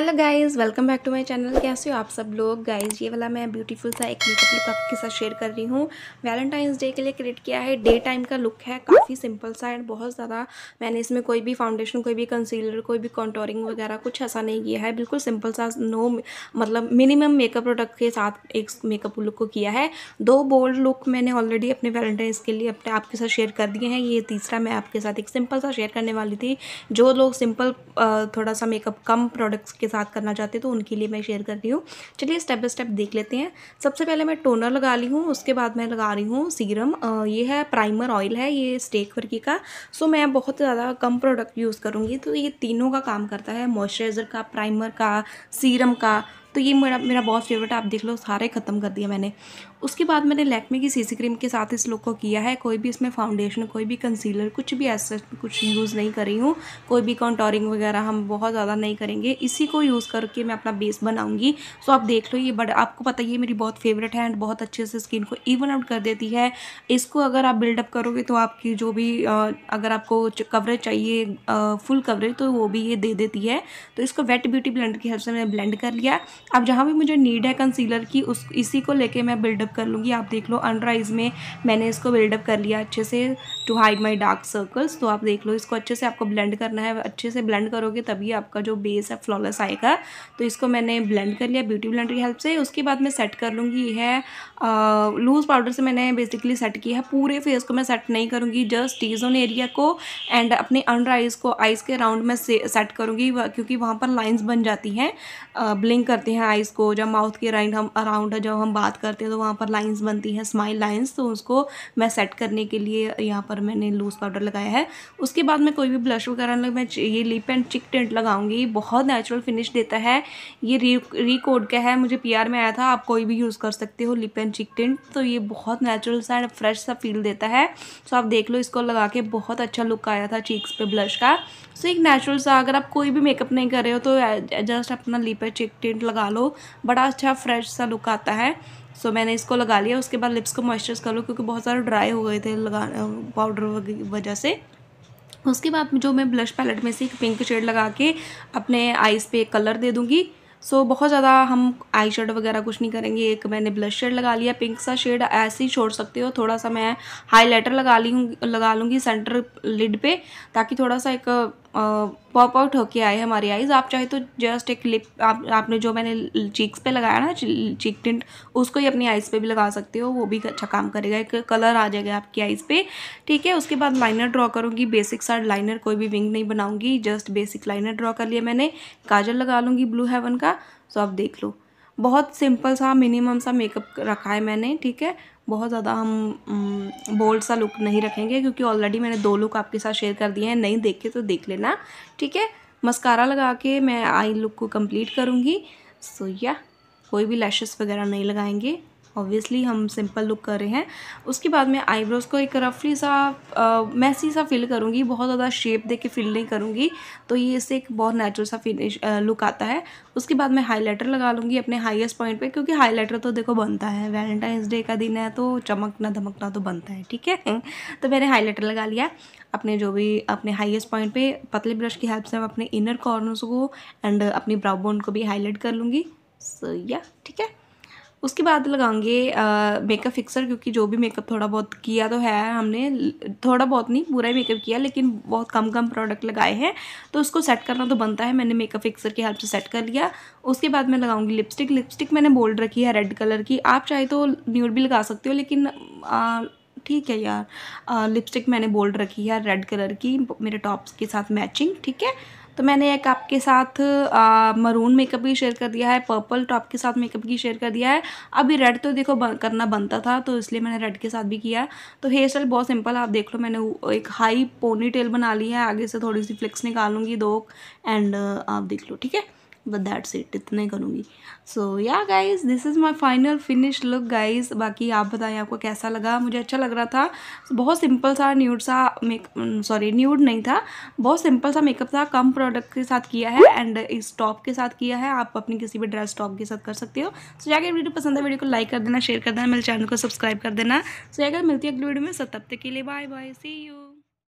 hello guys welcome back to my channel कैसे हो आप सब लोग गाइस ये वाला मैं ब्यूटीफुल सा एक मेकअप लुक आपके साथ शेयर कर रही हूँ वैलेंटाइंस डे के लिए क्रिएट किया है डे टाइम का लुक है काफ़ी सिंपल सा एंड बहुत ज़्यादा मैंने इसमें कोई भी फाउंडेशन कोई भी कंसीलर कोई भी कॉन्टोरिंग वगैरह कुछ ऐसा नहीं किया है बिल्कुल सिंपल सा नो मतलब मिनिमम मेकअप प्रोडक्ट के साथ एक मेकअप लुक को किया है दो बोल्ड लुक मैंने ऑलरेडी अपने वैलेंटाइंस के लिए अपने आपके साथ शेयर कर दिए हैं ये तीसरा मैं आपके साथ एक सिंपल सा शेयर करने वाली थी जो लोग सिंपल थोड़ा सा मेकअप कम प्रोडक्ट्स के साथ करना चाहते हैं तो उनके लिए मैं शेयर कर रही हूँ चलिए स्टेप बाय स्टेप देख लेते हैं सबसे पहले मैं टोनर लगा ली हूँ उसके बाद मैं लगा रही हूँ सीरम ये है प्राइमर ऑयल है ये स्टेक वर्की का सो मैं बहुत ज़्यादा कम प्रोडक्ट यूज़ करूँगी तो ये तीनों का काम करता है मॉइस्चराइज़र का प्राइमर का सीरम का तो ये मेरा मेरा बहुत फेवरेट आप देख लो सारे ख़त्म कर दिया मैंने उसके बाद मैंने लैकमे की सीसी क्रीम के साथ इस लुक को किया है कोई भी इसमें फाउंडेशन कोई भी कंसीलर कुछ भी ऐसा कुछ यूज़ नहीं कर रही हूँ कोई भी कॉन्टोरिंग वगैरह हम बहुत ज़्यादा नहीं करेंगे इसी को यूज़ करके मैं अपना बेस बनाऊँगी सो आप देख लो ये बट आपको पता ही है मेरी बहुत फेवरेट है एंड बहुत अच्छे से स्किन को इवन आउट कर देती है इसको अगर आप बिल्डअप करोगे तो आपकी जो भी अगर आपको कवरेज चाहिए फुल कवरेज तो वो भी ये दे देती है तो इसको वेट ब्यूटी ब्लेंडर की हेल्प से मैंने ब्लेंड कर लिया अब जहाँ भी मुझे नीड है कंसीलर की उस इसी को लेके मैं बिल्डअप बिल्डअप कर लूँगी आप देख लो अंडर आइज़ में मैंने इसको बिल्डअप कर लिया अच्छे से to hide my dark circles तो आप देख लो इसको अच्छे से आपको ब्लेंड करना है अच्छे से ब्लेंड करोगे तभी आपका जो बेस है फ्लॉलेस आएगा तो इसको मैंने ब्लेंड कर लिया ब्यूटी ब्लेंडर की हेल्प से उसके बाद मैं सेट कर लूँगी ये है लूज़ पाउडर से मैंने बेसिकली सेट किया है पूरे फेस को मैं सेट नहीं करूँगी जस्ट टीजोन एरिया को एंड अपने अंडर आइज़ को आइज़ के राउंड में सेट करूँगी क्योंकि वहाँ पर लाइन्स बन जाती हैं ब्लिंक करते हैं आइज़ को जब माउथ के राइंड हम अराउंड जब हम बात करते हैं तो वहाँ पर लाइंस बनती हैं स्माइल लाइंस तो उसको मैं सेट करने के लिए यहाँ पर मैंने लूज़ पाउडर लगाया है उसके बाद मैं कोई भी ब्लश वगैरह मैं ये लिप एंड चिक टेंट लगाऊंगी बहुत नेचुरल फिनिश देता है ये री री कोड का है मुझे पी में आया था आप कोई भी यूज़ कर सकते हो लिप एंड चिक टेंट तो ये बहुत नेचुरल सा एंड फ्रेश सा फील देता है सो आप देख लो इसको लगा के बहुत अच्छा लुक आया था चीक्स पर ब्लश का सो एक नेचुरल सा अगर आप कोई भी मेकअप नहीं कर रहे हो तो जस्ट अपना लिप एंड चिक टेंट लगा लो बड़ा अच्छा फ्रेश सा लुक आता है सो so, मैंने इसको लगा लिया उसके बाद लिप्स को मॉइस्चराइज कर लो क्योंकि बहुत सारे ड्राई हो गए थे लगा पाउडर वजह से उसके बाद जो मैं ब्लश पैलेट में से एक पिंक शेड लगा के अपने आइज़ पे कलर दे दूँगी सो so, बहुत ज़्यादा हम आई शेड वगैरह कुछ नहीं करेंगे एक मैंने ब्लश शेड लगा लिया पिंक सा शेड ऐसे ही छोड़ सकते हो थोड़ा सा मैं हाईलाइटर लगा ली लगा लूँगी सेंटर लिड पे ताकि थोड़ा सा एक पॉप आउट होके आए हमारी आइज़ आप चाहे तो जस्ट एक लिप आप आपने जो मैंने चीक्स पे लगाया ना चीक टिंट उसको ही अपनी आइज़ पे भी लगा सकते हो वो भी अच्छा काम करेगा एक कलर आ जाएगा आपकी आईज पे ठीक है उसके बाद लाइनर ड्रॉ करूँगी बेसिक साइड लाइनर कोई भी विंग नहीं बनाऊँगी जस्ट बेसिक लाइनर ड्रॉ कर लिया मैंने काजल लगा लूँगी ब्लू हेवन का सो तो आप देख लो बहुत सिंपल सा मिनिमम सा मेकअप रखा है मैंने ठीक है बहुत ज़्यादा हम बोल्ड सा लुक नहीं रखेंगे क्योंकि ऑलरेडी मैंने दो लुक आपके साथ शेयर कर दिए हैं नहीं देखे तो देख लेना ठीक है मस्कारा लगा के मैं आई लुक को कंप्लीट करूँगी सो या कोई भी लैशेस वगैरह नहीं लगाएंगे ऑब्वियसली हम सिंपल लुक कर रहे हैं उसके बाद मैं आईब्रोज़ को एक रफली सा मैसी सा फिल करूँगी बहुत ज़्यादा शेप दे के फिल नहीं करूँगी तो ये इससे एक बहुत नेचुरल सा फिनिश लुक आता है उसके बाद मैं हाईलाइटर लगा लूँगी अपने हाईएस्ट पॉइंट पे क्योंकि हाईलाइटर तो देखो बनता है वैलेंटाइंस डे का दिन है तो चमकना धमकना तो बनता है ठीक है तो मैंने हाईलाइटर लगा लिया अपने जो भी अपने हाईएस्ट पॉइंट पर पतले ब्रश की हेल्प से मैं अपने इनर कॉर्नर्स को एंड अपनी ब्राउ बोन को भी हाईलाइट कर लूँगी सो या ठीक है उसके बाद लगाऊंगे मेकअप फिक्सर क्योंकि जो भी मेकअप थोड़ा बहुत किया तो है हमने थोड़ा बहुत नहीं पूरा ही मेकअप किया लेकिन बहुत कम कम प्रोडक्ट लगाए हैं तो उसको सेट करना तो बनता है मैंने मेकअप फिक्सर की हेल्प से सेट कर लिया उसके बाद मैं लगाऊंगी लिपस्टिक लिपस्टिक मैंने बोल्ड रखी है रेड कलर की आप चाहे तो न्यूड भी लगा सकते हो लेकिन आ, ठीक है यार आ, लिपस्टिक मैंने बोल्ड रखी है रेड कलर की मेरे टॉप्स के साथ मैचिंग ठीक है तो मैंने एक आपके साथ आ, मरून मेकअप भी शेयर कर दिया है पर्पल टॉप के साथ मेकअप भी शेयर कर दिया है अभी रेड तो देखो बन, करना बनता था तो इसलिए मैंने रेड के साथ भी किया तो हेयर स्टाइल बहुत सिंपल आप देख लो मैंने एक हाई पोनी टेल बना ली है आगे से थोड़ी सी फ्लिक्स निकालूंगी दो एंड आप देख लो ठीक है बट दैट्स इट इतना ही करूँगी सो या guys this is my final finish look guys बाकी आप बताएं आपको कैसा लगा मुझे अच्छा लग रहा था बहुत सिंपल सा न्यूड सा मेक सॉरी न्यूड नहीं था बहुत सिंपल सा मेकअप था कम प्रोडक्ट के साथ किया है एंड इस टॉप के साथ किया है आप अपनी किसी भी ड्रेस टॉप के साथ कर सकते हो सो so, अगर वीडियो पसंद है वीडियो को लाइक कर देना शेयर कर देना मेरे चैनल को सब्सक्राइब कर देना सो so, अगर मिलती है अगली वीडियो में सो तब तक के लिए बाय बाय सी यू